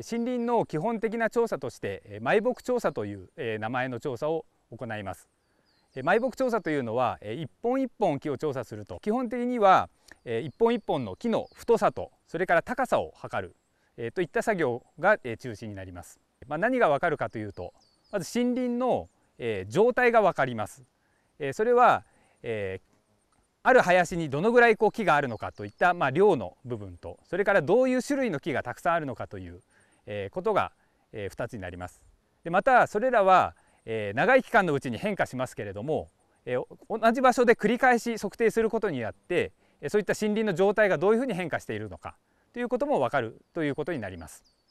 森林の基本的な調査として埋木調査という名前の調査を行います埋木調査というのは一本一本木を調査すると基本的には一本一本の木の太さとそれから高さを測るといった作業が中心になりますま何がわかるかというとまず森林の状態がわかりますそれはある林にどのぐらいこう木があるのかといったまあ量の部分とそれからどういう種類の木がたくさんあるのかということが2つになります。でまたそれらは長い期間のうちに変化しますけれども同じ場所で繰り返し測定することによってそういった森林の状態がどういうふうに変化しているのかということも分かるということになります。